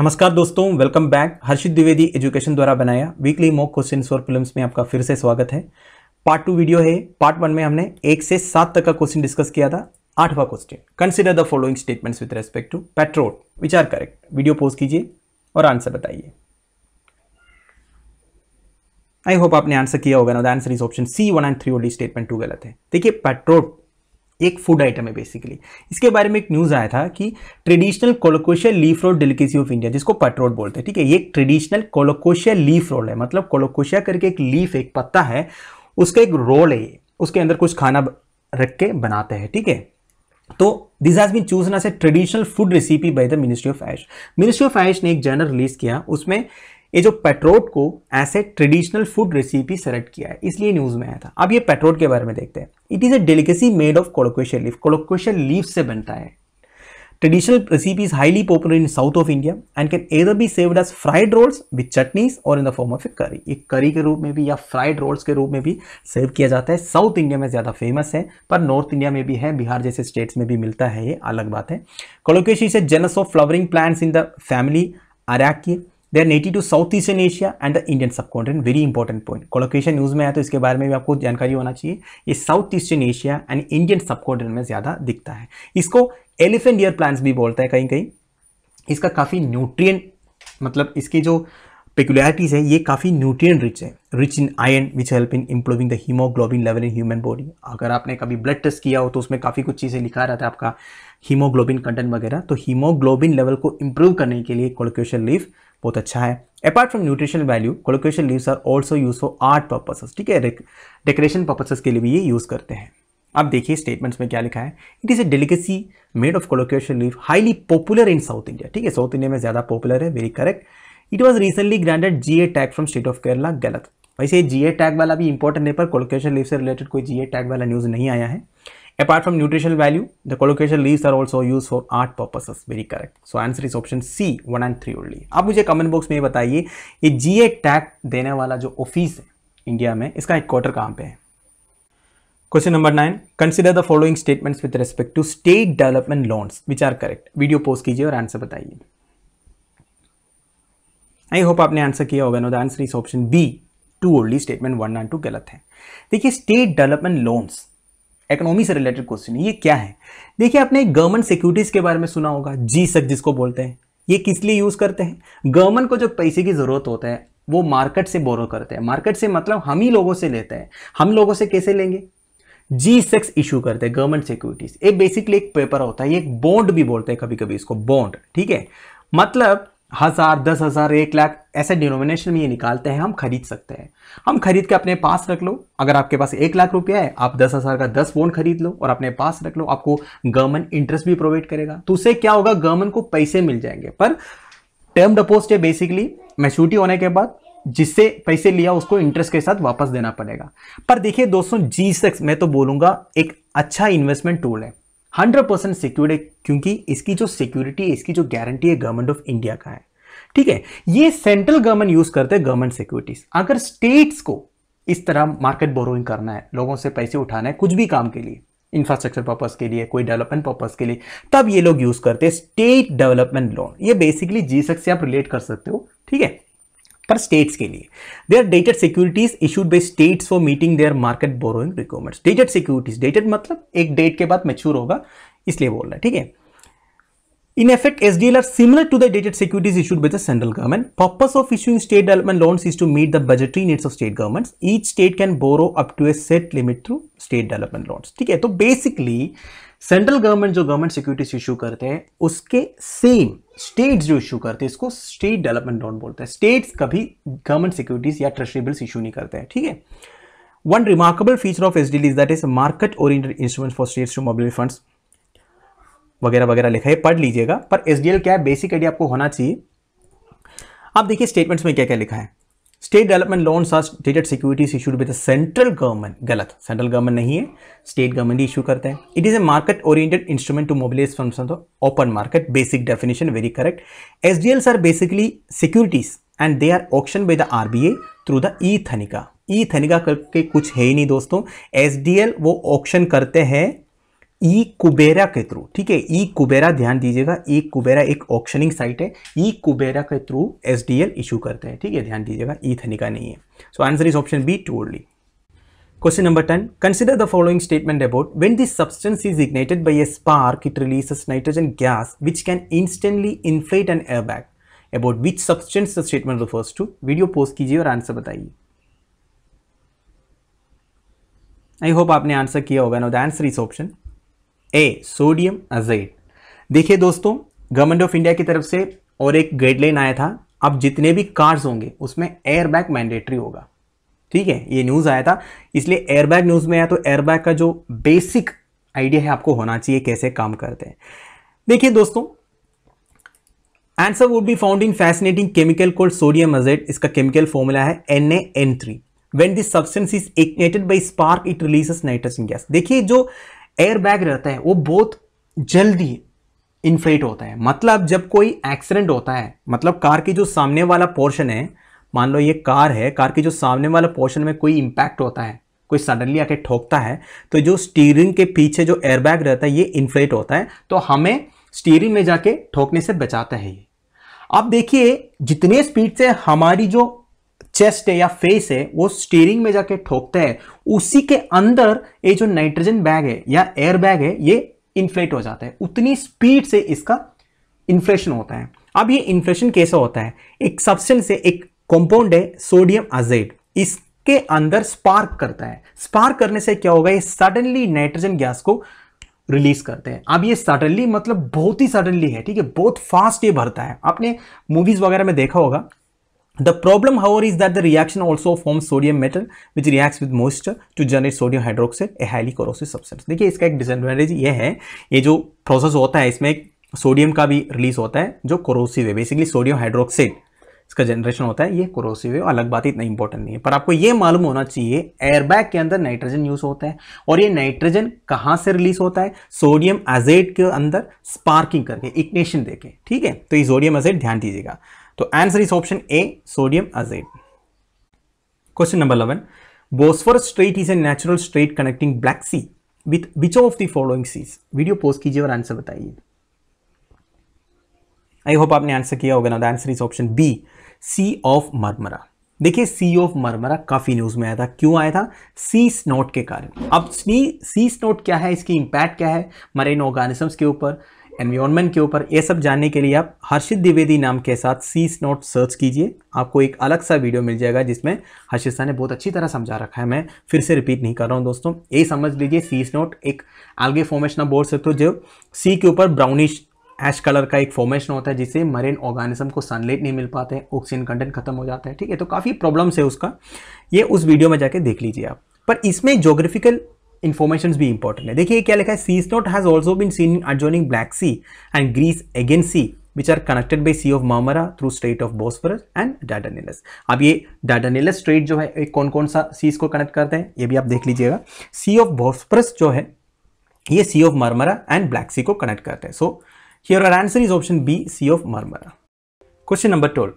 नमस्कार दोस्तों welcome back Harshit Dwivedi education द्वारा बनाया वीकली मॉक क्वेश्चन और फिल्म्स में आपका फिर से स्वागत है पार्ट टू वीडियो है पार्ट वन में हमने एक से सात तक का क्वेश्चन डिस्कस किया था आठवां question consider the following statements with respect to petrol विचार करेक्ट वीडियो पोज कीजिए और आंसर बताइए आई होप आपने आंसर किया होगा ना the answer is option C one and three ओडी स्टेटमेंट टू गलत है देखिए पेट्रोल एक फूड आइटम है बेसिकली इसके बारे में एक न्यूज़ आया था कि traditional colocasia leaf roll delicacy of India जिसको पटरोड बोलते हैं ठीक है ये एक ट्रेडिशनल कोलोकोशियल लीफ रोल है मतलब कोलोकोशिया करके एक लीफ एक पत्ता है उसका एक रोल है ये उसके अंदर कुछ खाना रख के बनाते हैं ठीक है थीके? तो this has been choose as a traditional food recipe by the ministry of AYUSH ministry of AYUSH ने एक जर्नल रिलीज किया उसमें ये जो पेट्रोट को ऐसे ट्रेडिशनल फूड रेसिपी सेलेक्ट किया है इसलिए न्यूज में आया था अब ये पेट्रोट के बारे में देखते हैं it is a delicacy made of colocasia leaf colocasia leaf से बनता है traditional recipes highly popular in south of India and can can be be served fried rolls with with और in the form of a curry curry. ये करी के रूप में भी या फ्राइड रोल्स के रूप में भी सर्व किया जाता है साउथ इंडिया में ज़्यादा फेमस है पर नॉर्थ इंडिया में भी है बिहार जैसे स्टेट्स में भी मिलता है ये अलग बात है कोलोकेशी से genus of flowering plants in the family Araceae they are native to south eastern Asia and the Indian subcontinent very important point colocasia news में आया तो इसके बारे में भी आपको जानकारी होना चाहिए ये south eastern Asia and Indian subcontinent में ज़्यादा दिखता है इसको एलिफेंट ईयर प्लांट्स भी बोलता है कहीं कहीं इसका काफ़ी न्यूट्रिय मतलब इसकी जो पेक्युलरिटीज़ है ये काफ़ी न्यूट्रिय रिच है rich in iron which help in improving the haemoglobin level in human body अगर आपने कभी ब्लड टेस्ट किया हो तो उसमें काफ़ी कुछ चीज़ें लिखा रहता है आपका हीमोग्लोबिन कंटेंट वगैरह तो हीमोग्लोबिन लेवल को इम्प्रूव करने के लिए कोलोकेशन लीफ बहुत अच्छा है apart from nutrition value colocasia leaves are also use for art purposes ठीक है डेकोरेशन पर्पसेस के लिए भी ये यूज़ करते हैं आप देखिए स्टेटमेंट्स में क्या लिखा है it is a delicacy made of colocasia leave highly popular in South India ठीक है साउथ इंडिया में ज़्यादा पॉपुलर है very correct it was recently granted G A tag from state of Kerala गलत वैसे जी ए टैग वाला भी इंपॉर्टेंट है पर कोलोकेशन लीव से रिलेटेड कोई जी ए टैग वाला न्यूज़ नहीं आया है Apart from nutritional value, the colocasia leaves are also used for art purposes. Very correct. So answer is option C, one and three only आप मुझे comment box में ये बताइए ये जीए टैग देने वाला जो ऑफिस है इंडिया में इसका हेडक्वार्टर कहाँ पे है Question number nine. Consider the following statements with respect to state development loans, which are correct. video post कीजिए और answer बताइए आई होप आपने आंसर किया होगा no the answer is option B two only statement one and two गलत है देखिए state development loans economy से रिलेटेड क्वेश्चन है ये क्या है देखिए आपने गवर्नमेंट सिक्योरिटीज़ के बारे में सुना होगा जी सक जिसको बोलते हैं ये किस लिए यूज़ करते हैं गवर्नमेंट को जो पैसे की ज़रूरत होता है वो मार्केट से बोरो करते हैं मार्केट से मतलब हम ही लोगों से लेते हैं हम लोगों से कैसे लेंगे जी सेक्स इशू करते हैं गवर्नमेंट सिक्योरिटीज़ ये बेसिकली एक पेपर होता है ये एक बॉन्ड भी बोलते हैं कभी कभी इसको बॉन्ड ठीक है मतलब हज़ार दस हज़ार एक लाख ऐसे डिनोमिनेशन में ये निकालते हैं हम खरीद सकते हैं हम खरीद के अपने पास रख लो अगर आपके पास एक लाख रुपया है आप दस हज़ार का दस बोन खरीद लो और अपने पास रख लो आपको गवर्नमेंट इंटरेस्ट भी प्रोवाइड करेगा तो उससे क्या होगा गवर्नमेंट को पैसे मिल जाएंगे पर टर्म डपोस्ट है बेसिकली मैच्योरिटी होने के बाद जिससे पैसे लिया उसको इंटरेस्ट के साथ वापस देना पड़ेगा पर देखिए दोस्तों जी मैं तो बोलूँगा एक अच्छा इन्वेस्टमेंट टूल है हंड्रेड परसेंट सिक्योर्ड है क्योंकि इसकी जो सिक्योरिटी है इसकी जो गारंटी है गवर्नमेंट ऑफ इंडिया का है ठीक है ये सेंट्रल गवर्नमेंट यूज करते हैं गवर्नमेंट सिक्योरिटीज अगर स्टेट्स को इस तरह मार्केट बोरोइंग करना है लोगों से पैसे उठाना है कुछ भी काम के लिए इंफ्रास्ट्रक्चर पर्पज के लिए कोई डेवलपमेंट पर्पज के लिए तब ये लोग यूज करते हैं स्टेट डेवलपमेंट लोन ये बेसिकली जी से आप रिलेट कर सकते हो ठीक है पर स्टेट्स के लिए they are dated securities issued by states for meeting their market borrowing requirements dated securities dated मतलब एक डेट के बाद मैच्योर होगा इसलिए बोल रहा है ठीक है In effect, SDL are similar to the dated securities issued by the central government. Purpose of issuing state development loans is to meet the budgetary needs of state governments. Each state can borrow up to a set limit through state development loans. ठीक है तो basically central government जो government securities issue करते हैं उसके same states जो issue करते हैं इसको स्टेट डेवलपमेंट बॉन्ड बोलते हैं स्टेट्स कभी गवर्नमेंट सिक्योरिटीज या ट्रस्टरी बिल्स इशू नहीं करते हैं ठीक है one remarkable feature of SDL is that is market oriented instrument for states to mobilize fund वगैरह वगैरह लिखा है पढ़ लीजिएगा पर एस क्या है बेसिक आइडिया आपको होना चाहिए आप देखिए स्टेटमेंट्स में क्या क्या लिखा है state development loans are stated securities issued with the central government गलत सेंट्रल गवर्नमेंट नहीं है स्टेट गवर्नमेंट ही इशू करते हैं it is a market oriented instrument to mobilise from open market basic definition very correct S D Ls are basically securities and they are option by the R B A through the E थनिका E थनिका करके कुछ है ही नहीं दोस्तों S D L वो option करते हैं ई कुबेरा के थ्रू ठीक है ई कुबेरा ध्यान दीजिएगा ई कुबेरा एक ऑप्शनिंग साइट है ई कुबेरा के through S D L issue करते हैं ठीक है ध्यान दीजिएगा ई थनिका नहीं है so answer is option B two only question number ten consider the following statement about when this substance is ignited by a spark it release nitrogen gas which can instantly inflate an air bag about which substance the statement of two video post कीजिए और answer बताइए I hope आपने answer किया होगा no the answer is option A sodium azide देखिए दोस्तों government of India की तरफ से और एक गाइडलाइन आया था अब जितने भी कार्स होंगे उसमें एयरबैग मैंडेटरी होगा ठीक है ये न्यूज़ आया था इसलिए एयरबैग न्यूज़ में आया तो एयरबैग का जो बेसिक आइडिया है आपको होना चाहिए कैसे काम करते हैं देखिए दोस्तों answer would be found in fascinating chemical called sodium azide इसका केमिकल फॉर्मूला है N A N three when this substance is ignited by spark it release nitrogen gas देखिए जो एयर बैग रहता है वो बहुत जल्दी इन्फ्लेट होता है मतलब जब कोई एक्सीडेंट होता है मतलब कार की जो सामने वाला पोर्शन है मान लो ये कार है कार के जो सामने वाला पोर्शन में कोई इम्पैक्ट होता है कोई सडनली आके ठोकता है तो जो स्टीयरिंग के पीछे जो एयरबैग रहता है ये इन्फ्लेट होता है तो हमें स्टीयरिंग में जाके ठोकने से बचाता है ये आप देखिए जितने स्पीड से हमारी जो चेस्ट है या फेस है वो स्टीयरिंग में जाके ठोकते हैं उसी के अंदर ये जो नाइट्रोजन बैग है या एयर बैग है ये इन्फ्लेट हो जाता है उतनी स्पीड से इसका इन्फ्लेशन होता है अब ये इन्फ्लेशन कैसे होता है एक सब्सटेंस है एक कंपाउंड है सोडियम अजेड इसके अंदर स्पार्क करता है स्पार्क करने से क्या होगा ये सडनली नाइट्रोजन गैस को रिलीज करते हैं अब ये सडनली मतलब बहुत ही सडनली है ठीक है बहुत फास्ट ये भरता है आपने मूवीज वगैरह में देखा होगा The problem, however, is that the reaction also forms sodium metal which reacts with moisture to generate sodium hydroxide, a highly corrosive substance. देखिए इसका एक डिसएडवांटेज ये है ये जो प्रोसेस होता है इसमें एक सोडियम का भी रिलीज होता है जो कोरोसिव है बेसिकली सोडियम हाइड्रोक्साइड इसका जनरेशन होता है ये कोरोसिव है अलग बात इतना इंपॉर्टेंट नहीं है पर आपको ये मालूम होना चाहिए एयरबैग के अंदर नाइट्रोजन यूज होता है और ये नाइट्रोजन कहाँ से रिलीज होता है सोडियम एजेड के अंदर स्पार्किंग करके इग्नेशन देके ठीक है तो ये सोडियम एजेड ध्यान दीजिएगा तो answer is option A sodium azide question number eleven Bosphorus strait is a natural strait connecting Black Sea with which of the following seas video post कीजिए और आंसर बताइए आई होप आपने answer किया होगा ना the answer is option B Sea of Marmara देखिए Sea of Marmara काफ़ी news में आया था क्यों आया था सी स्नोट के कारण अब सी स्नोट क्या है इसकी इंपैक्ट क्या है मरेन ऑर्गेनिजम्स के ऊपर एनवायरनमेंट के ऊपर ये सब जानने के लिए आप हर्षित द्विवेदी नाम के साथ सीस नोट सर्च कीजिए आपको एक अलग सा वीडियो मिल जाएगा जिसमें हर्षित शाह ने बहुत अच्छी तरह समझा रखा है मैं फिर से रिपीट नहीं कर रहा हूँ दोस्तों यही समझ लीजिए सीस नोट एक आलगे फॉर्मेशन बोर्ड बोल सकते हो जो सी के ऊपर ब्राउनिश एश कलर का एक फॉर्मेशन होता है जिससे मरीन ऑर्गेनिज्म को सनलाइट नहीं मिल पाते हैं ऑक्सीजन कंटेंट खत्म हो जाता है ठीक है तो काफ़ी प्रॉब्लम्स है उसका ये उस वीडियो में जाके देख लीजिए आप पर इसमें जोग्राफिकल इन्फॉर्मेशन भी इंपॉर्टेंट है देखिए क्या लिखा है sea snot has also been seen in adjoining Black Sea and Greece Aegean Sea which are connected by Sea of Marmara through strait of Bosphorus and Dardanelles अब ये डाडानेलस स्ट्रेट जो है एक कौन कौन सा सीज को कनेक्ट करते हैं ये भी आप देख लीजिएगा सी ऑफ बोस्फरस जो है ये Sea of Marmara and Black Sea को कनेक्ट करते हैं so here answer is option B Sea of Marmara question number twelve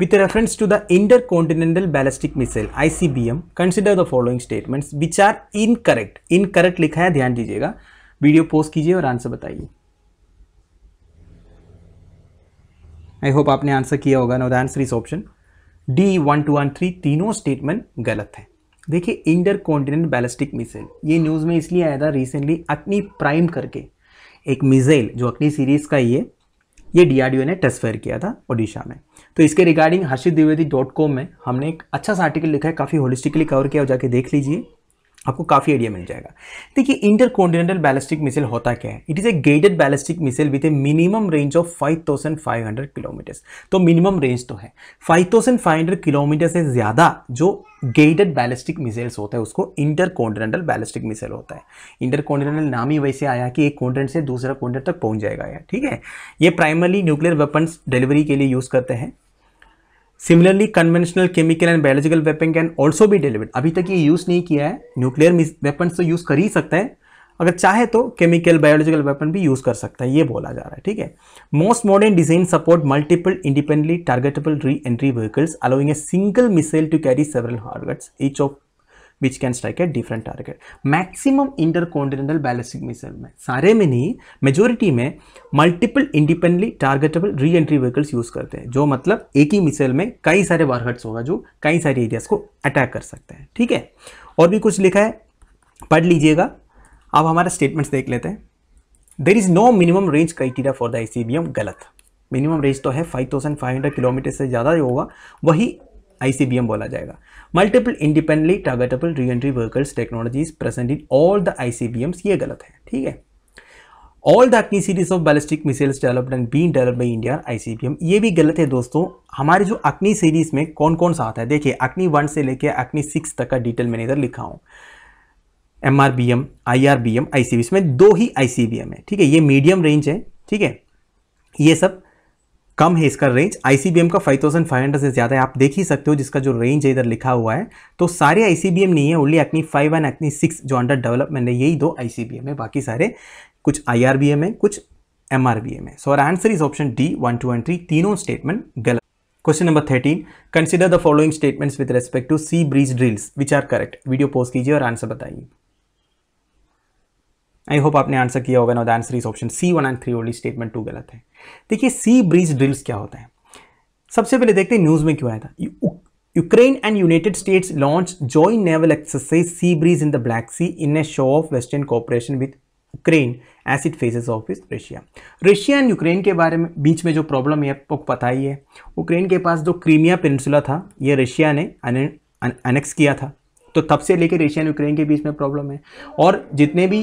With reference to the Intercontinental Ballistic Missile ICBM, consider the following statements which are incorrect. Incorrect लिखा है ध्यान दीजिएगा video post कीजिए और answer बताइए I hope आपने answer किया होगा no the answer is option D one two one three तीनों स्टेटमेंट गलत है देखिए इंटर कॉन्टिनेंट बैलिस्टिक मिसाइल ये न्यूज़ में इसलिए आया था रिसेंटली अग्नि प्राइम करके एक मिसाइल जो अग्नि सीरीज का ये ये डीआरडीओ ने टेस्ट फायर किया था ओडिशा में तो इसके regarding Harshit Dwivedi dot com में हमने एक अच्छा सा आर्टिकल लिखा है काफ़ी होलिस्टिकली कवर किया और जाके देख लीजिए आपको काफ़ी आइडिया मिल जाएगा देखिए इंटर कॉन्टिनेंटल बैलिस्टिक मिसाइल होता क्या है it is a guided ballistic missile with a minimum range of 5500 kilometres तो मिनिमम रेंज तो है 5500 किलोमीटर से ज़्यादा जो गेडेड बैलिस्टिक मिसाइल्स होता है उसको इंटर कॉन्टिनेंटल बैलिस्टिक मिसाइल होता है इंटर कॉन्टिनेंटल नाम ही वैसे आया कि एक कॉन्टिनेंट से दूसरा कॉन्टिनेंट तक पहुँच जाएगा यार ठीक है ये प्राइमरली न्यूक्लियर वेपन्स डिलीवरी के लिए यूज़ करते हैं similarly conventional chemical and biological weapon can also भी डिलीवर्ड अभी तक ये यूज़ नहीं किया है न्यूक्लियर वेपन तो यूज़ कर ही सकता है अगर चाहे तो केमिकल बायोलॉजिकल वेपन भी यूज़ कर सकता है ये बोला जा रहा है ठीक है most modern design support multiple independently targetable reentry vehicles allowing a single missile to carry several warheads each of which strike a different target target. Maximum intercontinental ballistic missile में सारे में नहीं मेजोरिटी में multiple independently targetable reentry vehicles use करते हैं जो मतलब एक ही मिसाइल में कई सारे वारहट्स होगा जो कई सारे एरियाज को अटैक कर सकते हैं ठीक है और भी कुछ लिखा है पढ़ लीजिएगा आप हमारे स्टेटमेंट्स देख लेते हैं there is no minimum range criteria for the I गलत मिनिमम रेंज तो है five five thousand hundred kilometre से ज़्यादा ही होगा वही ICBM बोला जाएगा multiple independently targetable reentry vehicles technologies present in all the ICBMs ये गलत है ठीक है all the Agni series of ballistic missiles developed and been develop by India ICBM ये भी गलत है दोस्तों हमारे जो अग्नि सीरीज में कौन कौन सा आता है देखिए अग्नि वन से लेकर अग्नि सिक्स तक का डिटेल मैंने इधर लिखा हूँ M R B M I R B M I C B इसमें दो ही आई सी बी एम है ठीक है ये मीडियम रेंज है ठीक है ये सब कम है इसका रेंज आईसीबीएम का 5500 से ज़्यादा है आप देख ही सकते हो जिसका जो रेंज है इधर लिखा हुआ है तो सारे आईसीबीएम नहीं है only Agni five and Agni six जो अंडर डेवलपमेंट है यही दो आईसीबीएम है बाकी सारे कुछ आईआरबीएम है कुछ एमआरबीएम है सो और answer is option D one two and three तीनों स्टेटमेंट गलत question number thirteen consider the following statements with respect to Sea Breeze drills which are correct video post कीजिए और आंसर बताइए आई होप आपने answer किया होगा ना answer is option C one and three only statement two गलत है देखिए सी ब्रिज ड्रिल्स क्या होता है सबसे पहले देखते हैं न्यूज़ में क्यों आया था Ukraine and United States launch joint naval exercise Sea Breeze in the Black Sea in a show of western cooperation with Ukraine as it faces off with Russia Russia and Ukraine के बारे में बीच में जो problem है आपको पता ही है Ukraine के पास जो क्रीमिया पेनसुला था ये रशिया ने अनेक्स किया था तो तब से लेकर रशिया एंड यूक्रेन के बीच में प्रॉब्लम है और जितने भी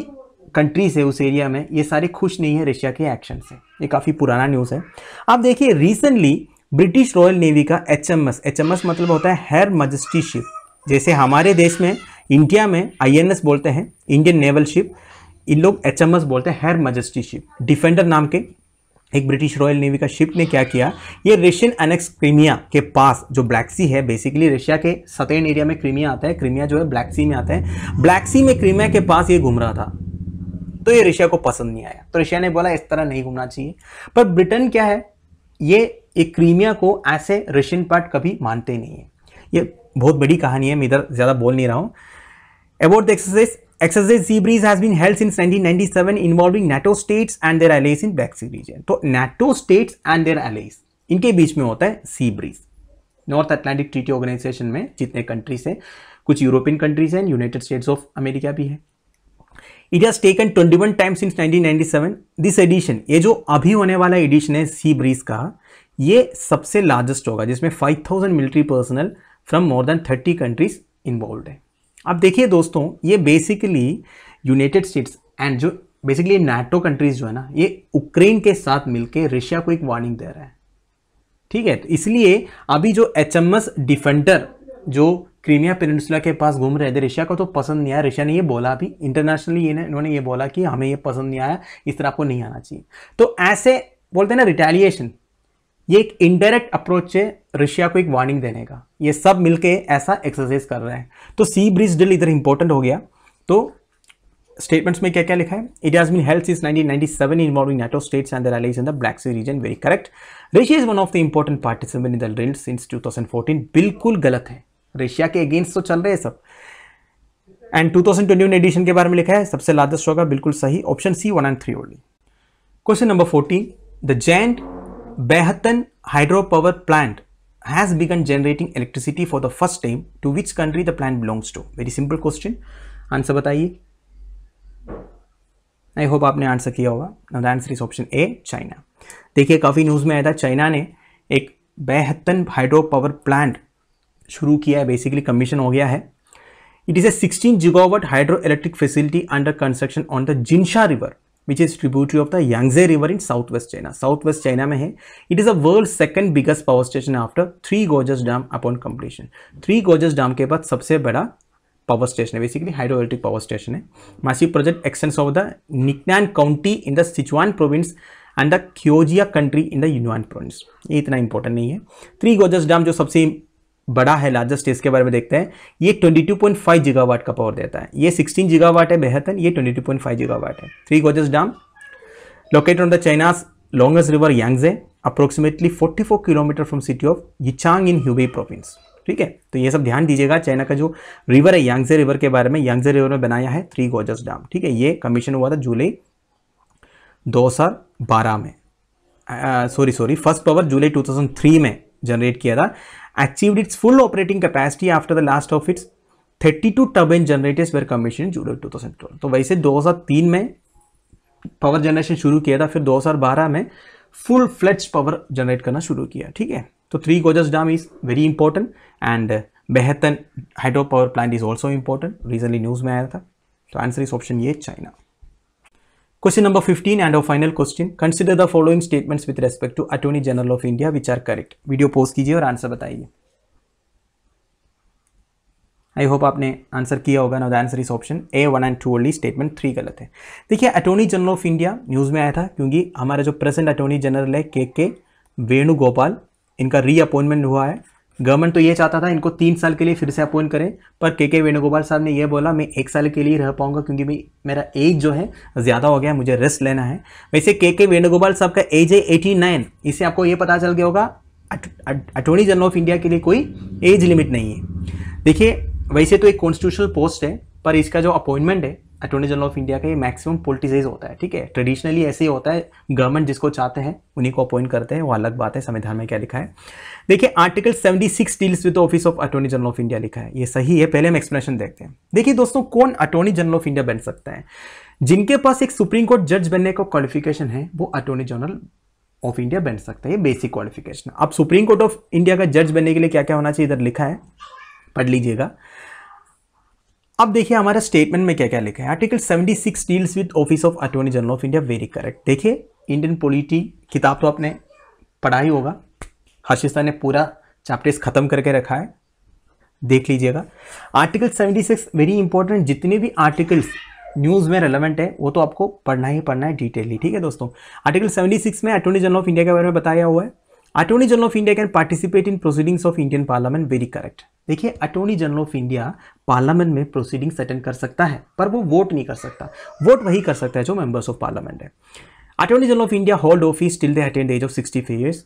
कंट्रीज़ है उस एरिया में ये सारे खुश नहीं है रशिया के एक्शन से ये काफ़ी पुराना न्यूज़ है आप देखिए रिसेंटली ब्रिटिश रॉयल नेवी का H M S H M S मतलब होता है हेर मजस्टी शिप जैसे हमारे देश में इंडिया में आई एन एस बोलते हैं इंडियन नेवल शिप इन लोग एच एम एस बोलते हैं हेर मजस्टी शिप डिफेंडर नाम के एक ब्रिटिश रॉयल नेवी का शिप ने क्या किया ये रशियन एनेक्स क्रीमिया के पास जो ब्लैक सी है बेसिकली रशिया के सतेन एरिया में क्रीमिया आता है क्रीमिया जो है ब्लैक सी में आता है ब्लैक सी में क्रीमिया के पास ये घूम रहा था तो ये रशिया को पसंद नहीं आया तो रशिया ने बोला इस तरह नहीं घूमना चाहिए पर ब्रिटेन क्या है ये एक क्रीमिया को ऐसे रशियन पार्ट कभी मानते नहीं है ये बहुत बड़ी कहानी है मैं इधर ज़्यादा बोल नहीं रहा हूँ about the exercise exercise Exercise Breeze has been held since 1997 involving NATO states and their allies in Black Sea region तो NATO states and their allies इनके बीच में होता है Sea Breeze North Atlantic Treaty Organization में जितने countries हैं कुछ यूरोपियन कंट्रीज हैं यूनाइटेड स्टेट्स ऑफ अमेरिका भी है it has taken 21 time since 1997 this edition ये जो अभी होने वाला एडिशन है सी ब्रीज का ये सबसे लार्जेस्ट होगा जिसमें 5000 military personnel from more than 30 countries involve है अब देखिए दोस्तों ये बेसिकली यूनाइटेड स्टेट्स एंड जो बेसिकली नाटो कंट्रीज जो है ना ये यूक्रेन के साथ मिलकर रशिया को एक वार्निंग दे रहा है ठीक है तो इसलिए अभी जो एच डिफेंडर जो क्रीमिया पेनसुला के पास घूम रहे थे रशिया को तो पसंद नहीं आया रशिया ने ये बोला भी इंटरनेशनली इन्होंने ये बोला कि हमें ये पसंद नहीं आया इस तरह आपको नहीं आना चाहिए तो ऐसे बोलते हैं ना रिटेलिएशन ये एक इनडायरेक्ट अप्रोच है रशिया को एक वार्निंग देने का ये सब मिलके ऐसा एक्सरसाइज कर रहे हैं तो सी ब्रिज डिल इधर इंपॉर्टेंट हो गया तो स्टेटमेंट्स में क्या क्या लिखा है it has been held since 1997 involving NATO states and allies in the Black Sea region very correct Russia is one of the important participant in the drills since two बिल्कुल गलत है रशिया के against तो चल रहे हैं सब and 2021 addition के बारे में लिखा है सबसे लार्जेस्ट होगा बिल्कुल सही option C one and three only question number fourteen the giant Baihetan hydropower plant has begun generating electricity for the first time to which country the plant belongs to very simple question answer बताइए I hope आपने answer किया होगा the answer is option A China देखिए काफ़ी news में आया था China ने एक बेहतन हाइड्रो पावर प्लांट शुरू किया है बेसिकली कमीशन हो गया है it is a 16 gigawatt hydroelectric facility under construction on the Jinsha river which is tributary of the Yangtze river in south west China south west China में है it is a world second biggest power station after Three Gorges Dam upon completion Three Gorges Dam के बाद सबसे बड़ा power station है basically hydroelectric power station है massive project extends of the निकनान county in the Sichuan province and the Qiaojia country in the Yunnan province ये इतना important नहीं है थ्री गोजस डैम जो सबसे बड़ा है लार्जेस्ट इसके बारे में देखते हैं ये 22.5 जीगावाट का पावर देता है ये 16 जीगावाट है बेहतर ये 22.5 जीगावाट है Three Gorges Dam located on the China's longest river Yangtze approximately 44 kilometre from city of Yichang in Hubei province ठीक है तो ये सब ध्यान दीजिएगा चाइना का जो रिवर है यांगजे रिवर के बारे में यांगजे रिवर में बनाया है थ्री गोजस डैम ठीक है ये कमीशन हुआ था जुलाई बारह में sorry sorry first power July three में जनरेट किया था achieve its full operating capacity after the last of its 32 two turbine generators were commission July twelve तो वैसे 2003 में पावर जनरेशन शुरू किया था फिर 2012 में फुल फ्लेज पावर जनरेट करना शुरू किया ठीक है तो Three Gorges Dam is very important and Baihetan hydropower plant is also important recently news में आया था तो आंसर इज ऑप्शन ये China Question number 15 and our final question. Consider the following statements with respect to Attorney General of India which are correct. Video post कीजिए और answer बताइए I hope आपने answer किया होगा ना the answer is option A one and two only statement three गलत है देखिए attorney general of India news में आया था क्योंकि हमारा जो प्रेजेंट अटॉर्नी जनरल है के के वेणुगोपाल इनका रीअपॉइंटमेंट हुआ है गवर्नमेंट तो ये चाहता था इनको तीन साल के लिए फिर से अपॉइंट करें पर के के वेणुगोपाल साहब ने यह बोला मैं एक साल के लिए रह पाऊंगा क्योंकि मेरा एज जो है ज़्यादा हो गया मुझे रेस्ट लेना है वैसे के के वेणुगोपाल साहब का एज है एटी नाइन इससे आपको ये पता चल गया होगा अटोर्नी जनरल ऑफ इंडिया के लिए कोई एज लिमिट नहीं है देखिए वैसे तो एक कॉन्स्टिट्यूशनल पोस्ट है पर इसका जो अपॉइंटमेंट है अटॉर्नी जनरल ऑफ इंडिया का ये मैक्सिमम पोलिटिसाइज होता है ठीक है ट्रेडिशनली ऐसे ही होता है गवर्नमेंट जिसको चाहते हैं उन्हीं को अपॉइंट करते हैं वो अलग बात है संविधान में क्या लिखा है देखिए article 76 deals with office of attorney general of India लिखा है ये सही है पहले हम एक्सप्लेनेशन देखते हैं देखिए दोस्तों कौन अटोर्नी जनरल ऑफ इंडिया बन सकता है जिनके पास एक सुप्रीम कोर्ट जज बनने का क्वालिफिकेशन है वो अटॉर्नी जनरल ऑफ इंडिया बन सकता है ये बेसिक क्वालिफिकेशन अब सुप्रीम कोर्ट ऑफ इंडिया का जज बनने के लिए क्या क्या होना चाहिए इधर लिखा है पढ़ लीजिएगा अब देखिए हमारे स्टेटमेंट में क्या क्या लिखा है article 76 deals with office of attorney general of India very correct देखिए इंडियन पॉलिटी किताब तो आपने पढ़ा ही होगा हर्षिस्ता ने पूरा चैप्टर्स ख़त्म करके रखा है देख लीजिएगा आर्टिकल 76 वेरी इंपॉर्टेंट जितने भी आर्टिकल्स न्यूज़ में रेलेवेंट है वो तो आपको पढ़ना ही पढ़ना है डिटेलली ठीक है दोस्तों आर्टिकल 76 में अटोर्नी जनरल ऑफ इंडिया के बारे में बताया हुआ है attorney general of India can participate in proceedings of Indian parliament very correct देखिए attorney general of India parliament में प्रोसीडिंग्स अटेंड कर सकता है पर वो वोट नहीं कर सकता वोट वही कर सकता है जो मेंबर्स ऑफ पार्लियामेंट है attorney general of India hold office till they attend age of sixty five years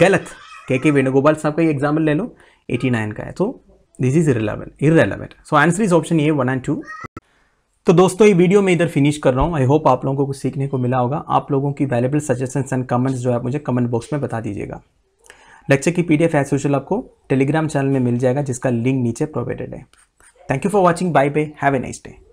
गलत के के वेणुगोपाल साहब का एग्जाम्पल ले लो एटी नाइन का है तो this is irrelevant irrelevant so answer is option A one and two तो दोस्तों ये वीडियो मैं इधर फिनिश कर रहा हूँ आई होप आप लोगों को कुछ सीखने को मिला होगा आप लोगों की वैलेबल सजेशंस एंड कमेंट्स जो है मुझे कमेंट बॉक्स में बता दीजिएगा लेक्चर की पी डी एफ सोशल आपको टेलीग्राम चैनल में मिल जाएगा जिसका लिंक नीचे प्रोवाइडेड है thank you for watching bye bye have a nice day